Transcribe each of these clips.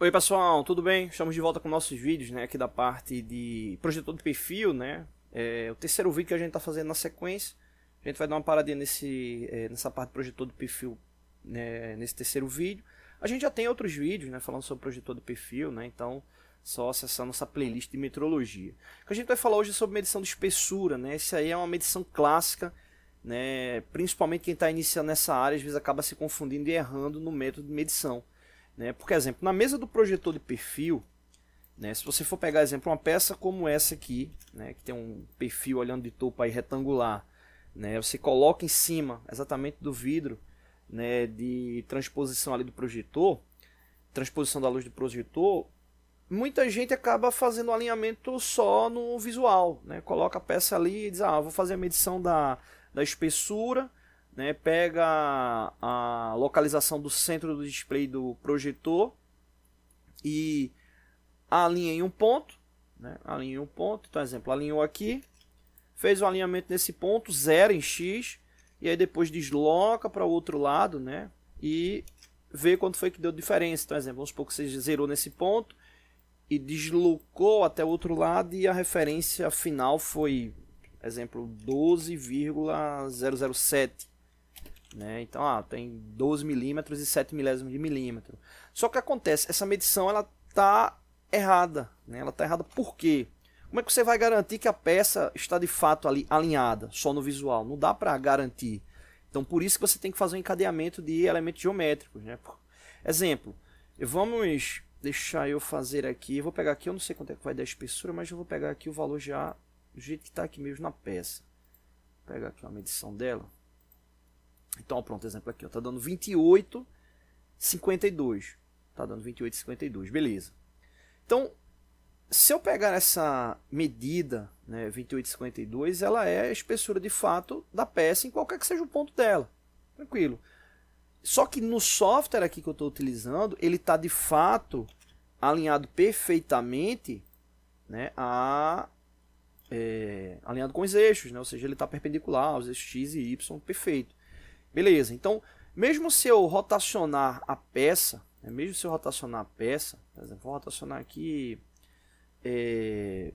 Oi pessoal, tudo bem? Estamos de volta com nossos vídeos, né, aqui da parte de projetor de perfil, né, é o terceiro vídeo que a gente está fazendo na sequência, a gente vai dar uma paradinha nesse, é, nessa parte de projetor de perfil, né, nesse terceiro vídeo, a gente já tem outros vídeos, né, falando sobre projetor de perfil, né, então só acessar nossa playlist de metrologia. O que a gente vai falar hoje é sobre medição de espessura, né, essa aí é uma medição clássica, né, principalmente quem está iniciando nessa área, às vezes acaba se confundindo e errando no método de medição, né? Por exemplo, na mesa do projetor de perfil, né, se você for pegar, exemplo, uma peça como essa aqui, né, que tem um perfil olhando de topo aí retangular, né, você coloca em cima exatamente do vidro né, de transposição ali do projetor, transposição da luz do projetor, muita gente acaba fazendo alinhamento só no visual, né? Coloca a peça ali e diz, ah, vou fazer a medição da, da espessura né, pega a localização do centro do display do projetor e alinha em um ponto, né, alinha em um ponto, então exemplo, alinhou aqui, fez o alinhamento nesse ponto, zero em X, e aí depois desloca para o outro lado, né, e vê quanto foi que deu diferença, então exemplo, vamos supor que você zerou nesse ponto e deslocou até o outro lado e a referência final foi, exemplo, 12,007, né? Então, ah, tem 12 milímetros e 7 milésimos de milímetro. Só que acontece, essa medição ela está errada. Né? Ela está errada por quê? Como é que você vai garantir que a peça está de fato ali alinhada, só no visual? Não dá para garantir. Então, por isso que você tem que fazer um encadeamento de elementos geométricos. Né? Exemplo, vamos deixar eu fazer aqui. Eu vou pegar aqui, eu não sei quanto é que vai dar a espessura, mas eu vou pegar aqui o valor já do jeito que está aqui mesmo na peça. Vou pegar aqui uma medição dela. Então, pronto, exemplo aqui, ó, tá dando 28, 52. Tá dando 28, 52, beleza. Então, se eu pegar essa medida, né, 28, 52, ela é a espessura de fato da peça em qualquer que seja o ponto dela. Tranquilo. Só que no software aqui que eu estou utilizando, ele está de fato alinhado perfeitamente né, a, é, alinhado com os eixos, né? ou seja, ele está perpendicular aos eixos x e y, perfeito. Beleza, então, mesmo se eu rotacionar a peça, né, mesmo se eu rotacionar a peça, por exemplo, vou rotacionar aqui, é,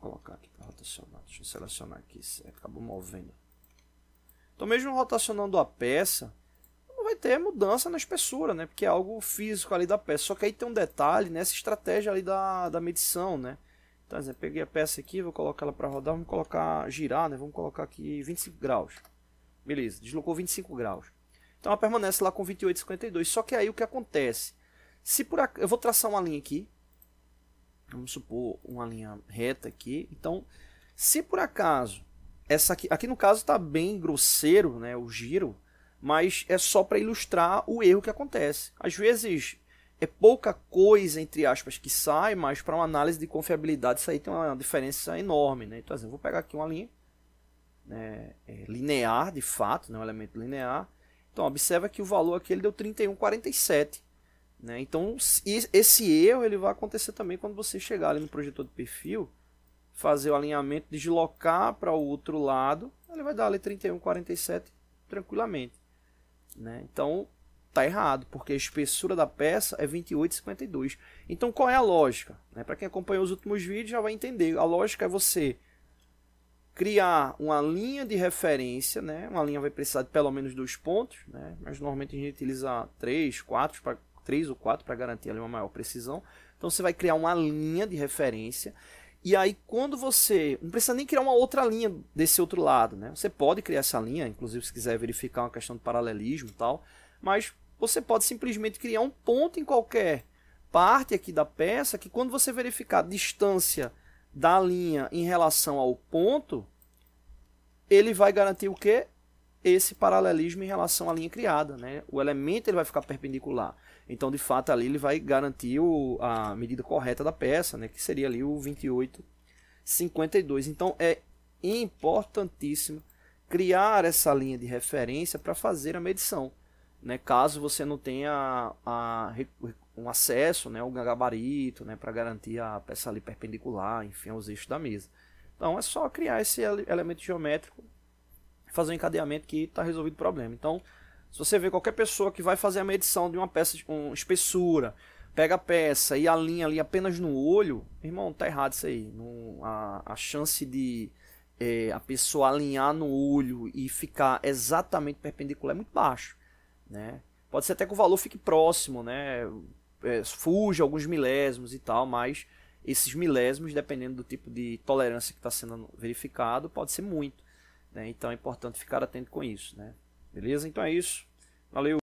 vou colocar aqui para rotacionar, deixa eu selecionar aqui, acabou movendo. Então, mesmo rotacionando a peça, não vai ter mudança na espessura, né? Porque é algo físico ali da peça. Só que aí tem um detalhe nessa né? estratégia ali da, da medição, né? Então, exemplo, peguei a peça aqui, vou colocar ela para rodar, vamos colocar girar, né? Vamos colocar aqui 25 graus. Beleza, deslocou 25 graus. Então ela permanece lá com 28,52. Só que aí o que acontece? Se por ac... Eu vou traçar uma linha aqui. Vamos supor uma linha reta aqui. Então, se por acaso essa aqui, aqui no caso está bem grosseiro, né, o giro, mas é só para ilustrar o erro que acontece. Às vezes é pouca coisa entre aspas que sai, mas para uma análise de confiabilidade isso aí tem uma diferença enorme, né? Então, assim, eu vou pegar aqui uma linha né, é linear, de fato, né, um elemento linear. Então, observa que o valor aqui ele deu 31,47. Né? Então, esse erro ele vai acontecer também quando você chegar ali no projetor de perfil, fazer o alinhamento, deslocar para o outro lado, ele vai dar ali 31,47 tranquilamente. Né? Então, tá errado, porque a espessura da peça é 28,52. Então, qual é a lógica? Né? Para quem acompanhou os últimos vídeos já vai entender. A lógica é você criar uma linha de referência, né? Uma linha vai precisar de pelo menos dois pontos, né? Mas normalmente a gente utiliza três, quatro para três ou quatro para garantir uma maior precisão. Então você vai criar uma linha de referência e aí quando você não precisa nem criar uma outra linha desse outro lado, né? Você pode criar essa linha, inclusive se quiser verificar uma questão de paralelismo e tal, mas você pode simplesmente criar um ponto em qualquer parte aqui da peça que quando você verificar a distância da linha em relação ao ponto, ele vai garantir o quê? Esse paralelismo em relação à linha criada, né? O elemento ele vai ficar perpendicular. Então, de fato, ali ele vai garantir o, a medida correta da peça, né? Que seria ali o 28,52. Então, é importantíssimo criar essa linha de referência para fazer a medição, né? Caso você não tenha a, um acesso, né? O gabarito, né? Para garantir a peça ali perpendicular, enfim, aos eixos da mesa. Então é só criar esse elemento geométrico, fazer um encadeamento que está resolvido o problema. Então, se você vê qualquer pessoa que vai fazer a medição de uma peça, com espessura, pega a peça e alinha ali apenas no olho, irmão, tá errado isso aí. Não, a, a chance de é, a pessoa alinhar no olho e ficar exatamente perpendicular é muito baixo, né? Pode ser até que o valor fique próximo, né? É, fuja alguns milésimos e tal, mas esses milésimos, dependendo do tipo de tolerância que está sendo verificado, pode ser muito. Né? Então é importante ficar atento com isso. Né? Beleza? Então é isso. Valeu!